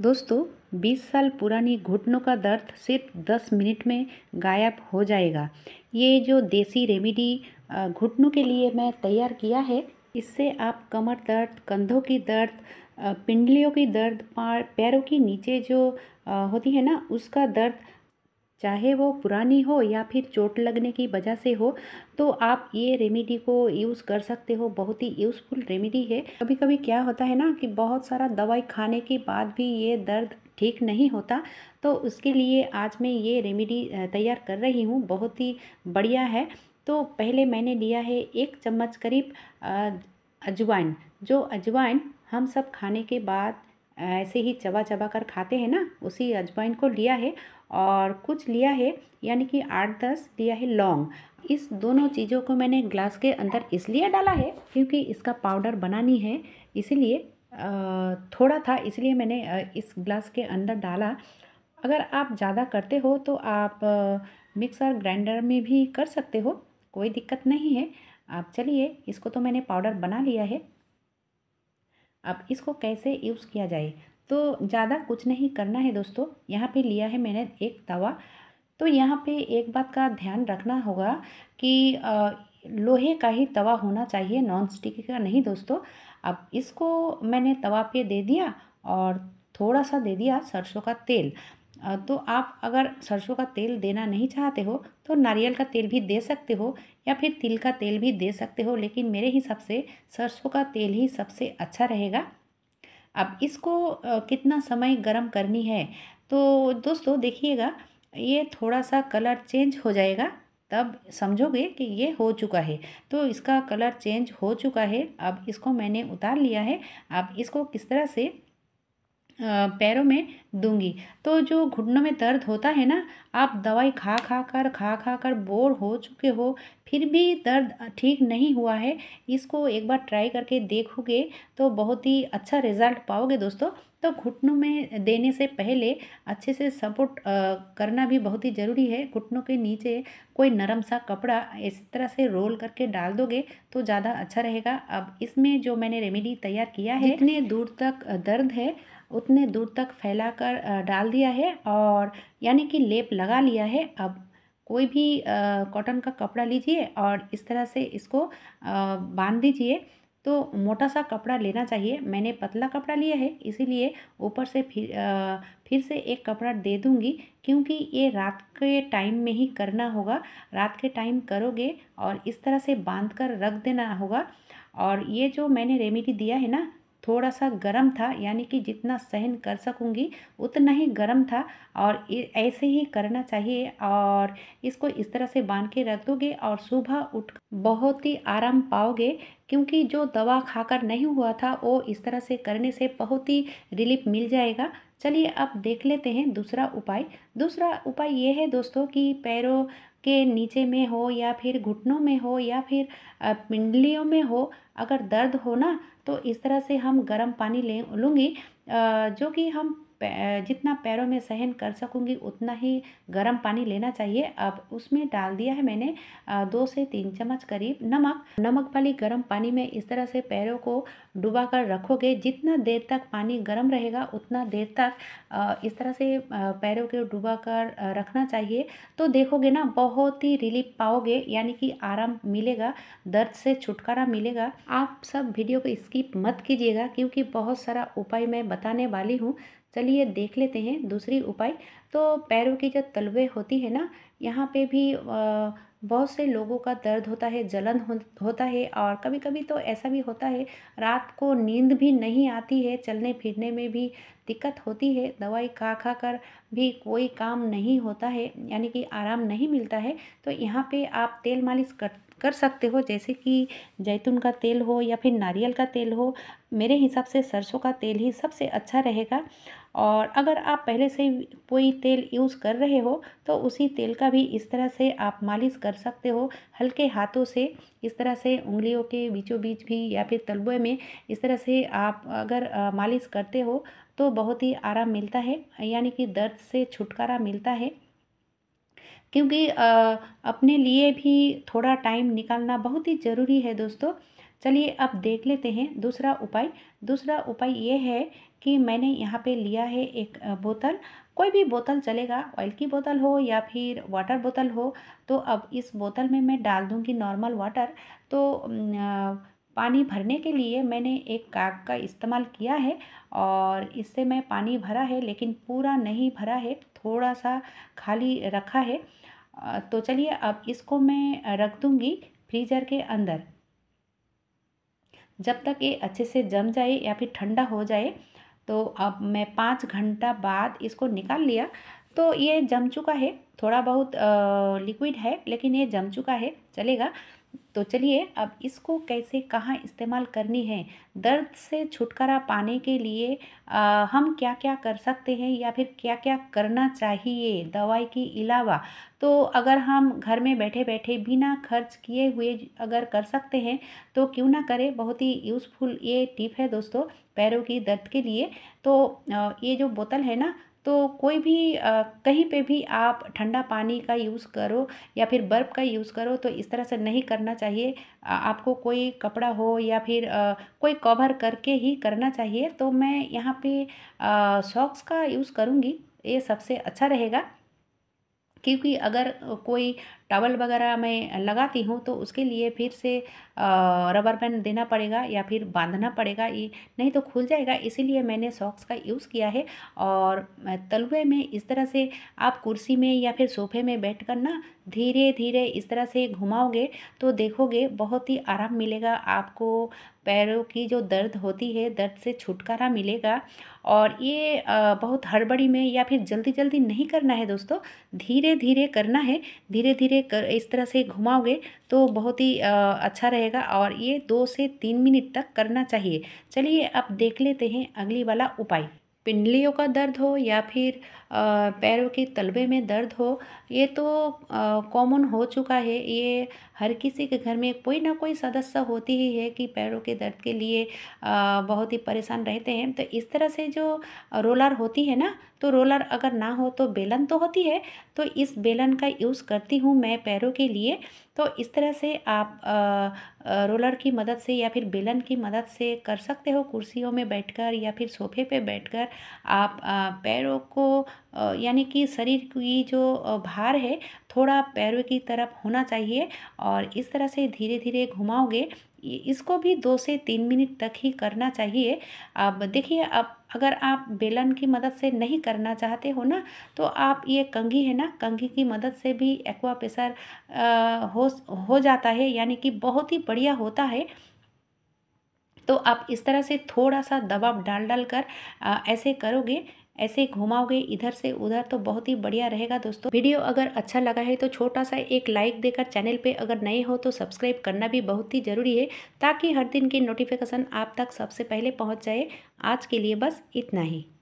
दोस्तों 20 साल पुरानी घुटनों का दर्द सिर्फ 10 मिनट में गायब हो जाएगा ये जो देसी रेमेडी घुटनों के लिए मैं तैयार किया है इससे आप कमर दर्द कंधों की दर्द पिंडलियों की दर्द पैरों के नीचे जो होती है ना उसका दर्द चाहे वो पुरानी हो या फिर चोट लगने की वजह से हो तो आप ये रेमेडी को यूज़ कर सकते हो बहुत ही यूज़फुल रेमेडी है कभी कभी क्या होता है ना कि बहुत सारा दवाई खाने के बाद भी ये दर्द ठीक नहीं होता तो उसके लिए आज मैं ये रेमेडी तैयार कर रही हूँ बहुत ही बढ़िया है तो पहले मैंने लिया है एक चम्मच करीब अजवाइन जो अजवाइन हम सब खाने के बाद ऐसे ही चबा चबा कर खाते हैं ना उसी अजवाइन को लिया है और कुछ लिया है यानी कि आठ दस लिया है लौंग इस दोनों चीज़ों को मैंने ग्लास के अंदर इसलिए डाला है क्योंकि इसका पाउडर बनानी है इसीलिए थोड़ा था इसलिए मैंने इस ग्लास के अंदर डाला अगर आप ज़्यादा करते हो तो आप मिक्सर ग्राइंडर में भी कर सकते हो कोई दिक्कत नहीं है आप चलिए इसको तो मैंने पाउडर बना लिया है अब इसको कैसे यूज़ किया जाए तो ज़्यादा कुछ नहीं करना है दोस्तों यहाँ पे लिया है मैंने एक तवा तो यहाँ पे एक बात का ध्यान रखना होगा कि लोहे का ही तवा होना चाहिए नॉन स्टिक का नहीं दोस्तों अब इसको मैंने तवा पे दे दिया और थोड़ा सा दे दिया सरसों का तेल तो आप अगर सरसों का तेल देना नहीं चाहते हो तो नारियल का तेल भी दे सकते हो या फिर तिल का तेल भी दे सकते हो लेकिन मेरे हिसाब से सरसों का तेल ही सबसे अच्छा रहेगा अब इसको कितना समय गर्म करनी है तो दोस्तों देखिएगा ये थोड़ा सा कलर चेंज हो जाएगा तब समझोगे कि ये हो चुका है तो इसका कलर चेंज हो चुका है अब इसको मैंने उतार लिया है अब इसको किस तरह से पैरों में दूंगी तो जो घुटनों में दर्द होता है ना आप दवाई खा खा कर खा खा कर बोर हो चुके हो फिर भी दर्द ठीक नहीं हुआ है इसको एक बार ट्राई करके देखोगे तो बहुत ही अच्छा रिजल्ट पाओगे दोस्तों तो घुटनों में देने से पहले अच्छे से सपोर्ट करना भी बहुत ही ज़रूरी है घुटनों के नीचे कोई नरम सा कपड़ा इस तरह से रोल करके डाल दोगे तो ज़्यादा अच्छा रहेगा अब इसमें जो मैंने रेमेडी तैयार किया है इतने दूर तक दर्द है उतने दूर तक फैला कर डाल दिया है और यानी कि लेप लगा लिया है अब कोई भी कॉटन का कपड़ा लीजिए और इस तरह से इसको बांध दीजिए तो मोटा सा कपड़ा लेना चाहिए मैंने पतला कपड़ा लिया है इसीलिए ऊपर से फिर आ, फिर से एक कपड़ा दे दूंगी क्योंकि ये रात के टाइम में ही करना होगा रात के टाइम करोगे और इस तरह से बांध कर रख देना होगा और ये जो मैंने रेमेडी दिया है ना थोड़ा सा गर्म था यानी कि जितना सहन कर सकूँगी उतना ही गर्म था और ऐसे ही करना चाहिए और इसको इस तरह से बांध के रख दोगे और सुबह उठ बहुत ही आराम पाओगे क्योंकि जो दवा खाकर नहीं हुआ था वो इस तरह से करने से बहुत ही रिलीफ मिल जाएगा चलिए अब देख लेते हैं दूसरा उपाय दूसरा उपाय ये है दोस्तों कि पैरों के नीचे में हो या फिर घुटनों में हो या फिर पिंडलियों में हो अगर दर्द हो ना तो इस तरह से हम गर्म पानी ले लूँगी जो कि हम जितना पैरों में सहन कर सकूँगी उतना ही गर्म पानी लेना चाहिए अब उसमें डाल दिया है मैंने दो से तीन चम्मच करीब नमक नमक वाली गर्म पानी में इस तरह से पैरों को डुबा कर रखोगे जितना देर तक पानी गर्म रहेगा उतना देर तक इस तरह से पैरों को डुबा कर रखना चाहिए तो देखोगे ना बहुत ही रिलीफ पाओगे यानी कि आराम मिलेगा दर्द से छुटकारा मिलेगा आप सब वीडियो को स्किप मत कीजिएगा क्योंकि बहुत सारा उपाय मैं बताने वाली हूँ चलिए देख लेते हैं दूसरी उपाय तो पैरों की जो तलवे होती है ना यहाँ पे भी बहुत से लोगों का दर्द होता है जलन हो, होता है और कभी कभी तो ऐसा भी होता है रात को नींद भी नहीं आती है चलने फिरने में भी दिक्कत होती है दवाई खा खा कर भी कोई काम नहीं होता है यानी कि आराम नहीं मिलता है तो यहाँ पे आप तेल मालिश कर कर सकते हो जैसे कि जैतून का तेल हो या फिर नारियल का तेल हो मेरे हिसाब से सरसों का तेल ही सबसे अच्छा रहेगा और अगर आप पहले से कोई तेल यूज़ कर रहे हो तो उसी तेल का भी इस तरह से आप मालिश कर सकते हो हल्के हाथों से इस तरह से उंगलियों के बीचों बीच भी या फिर तलबे में इस तरह से आप अगर मालिश करते हो तो बहुत ही आराम मिलता है यानी कि दर्द से छुटकारा मिलता है क्योंकि अपने लिए भी थोड़ा टाइम निकालना बहुत ही ज़रूरी है दोस्तों चलिए अब देख लेते हैं दूसरा उपाय दूसरा उपाय ये है कि मैंने यहाँ पे लिया है एक बोतल कोई भी बोतल चलेगा ऑयल की बोतल हो या फिर वाटर बोतल हो तो अब इस बोतल में मैं डाल दूँगी नॉर्मल वाटर तो पानी भरने के लिए मैंने एक काग का इस्तेमाल किया है और इससे मैं पानी भरा है लेकिन पूरा नहीं भरा है थोड़ा सा खाली रखा है तो चलिए अब इसको मैं रख दूँगी फ्रीजर के अंदर जब तक ये अच्छे से जम जाए या फिर ठंडा हो जाए तो अब मैं पाँच घंटा बाद इसको निकाल लिया तो ये जम चुका है थोड़ा बहुत लिक्विड है लेकिन ये जम चुका है चलेगा तो चलिए अब इसको कैसे कहाँ इस्तेमाल करनी है दर्द से छुटकारा पाने के लिए आ, हम क्या क्या कर सकते हैं या फिर क्या क्या करना चाहिए दवाई के अलावा तो अगर हम घर में बैठे बैठे बिना खर्च किए हुए अगर कर सकते हैं तो क्यों ना करें बहुत ही यूज़फुल ये टिप है दोस्तों पैरों की दर्द के लिए तो ये जो बोतल है ना तो कोई भी आ, कहीं पे भी आप ठंडा पानी का यूज़ करो या फिर बर्फ़ का यूज़ करो तो इस तरह से नहीं करना चाहिए आ, आपको कोई कपड़ा हो या फिर आ, कोई कवर करके ही करना चाहिए तो मैं यहाँ पे सॉक्स का यूज़ करूँगी ये सबसे अच्छा रहेगा क्योंकि अगर कोई टॉवल वगैरह मैं लगाती हूँ तो उसके लिए फिर से रबर बैंड देना पड़ेगा या फिर बांधना पड़ेगा ये नहीं तो खुल जाएगा इसीलिए मैंने सॉक्स का यूज़ किया है और तलवे में इस तरह से आप कुर्सी में या फिर सोफे में बैठ कर ना धीरे धीरे इस तरह से घुमाओगे तो देखोगे बहुत ही आराम मिलेगा आपको पैरों की जो दर्द होती है दर्द से छुटकारा मिलेगा और ये बहुत हड़बड़ी में या फिर जल्दी जल्दी नहीं करना है दोस्तों धीरे धीरे करना है धीरे धीरे धीरे कर इस तरह से घुमाओगे तो बहुत ही अच्छा रहेगा और ये दो से तीन मिनट तक करना चाहिए चलिए अब देख लेते हैं अगली वाला उपाय पिंडलियों का दर्द हो या फिर पैरों के तलबे में दर्द हो ये तो कॉमन हो चुका है ये हर किसी के घर में कोई ना कोई सदस्य होती ही है कि पैरों के दर्द के लिए बहुत ही परेशान रहते हैं तो इस तरह से जो रोलर होती है ना तो रोलर अगर ना हो तो बेलन तो होती है तो इस बेलन का यूज़ करती हूँ मैं पैरों के लिए तो इस तरह से आप रोलर की मदद से या फिर बेलन की मदद से कर सकते हो कुर्सियों में बैठकर या फिर सोफे पे बैठकर आप पैरों को यानी कि शरीर की जो भार है थोड़ा पैरों की तरफ होना चाहिए और इस तरह से धीरे धीरे घुमाओगे इसको भी दो से तीन मिनट तक ही करना चाहिए अब देखिए अब अगर आप बेलन की मदद से नहीं करना चाहते हो ना तो आप ये कंघी है ना कंघी की मदद से भी एक्वा पेसर हो हो जाता है यानी कि बहुत ही बढ़िया होता है तो आप इस तरह से थोड़ा सा दबाव डाल डाल कर आ, ऐसे करोगे ऐसे घुमाओगे इधर से उधर तो बहुत ही बढ़िया रहेगा दोस्तों वीडियो अगर अच्छा लगा है तो छोटा सा एक लाइक देकर चैनल पे अगर नए हो तो सब्सक्राइब करना भी बहुत ही ज़रूरी है ताकि हर दिन की नोटिफिकेशन आप तक सबसे पहले पहुँच जाए आज के लिए बस इतना ही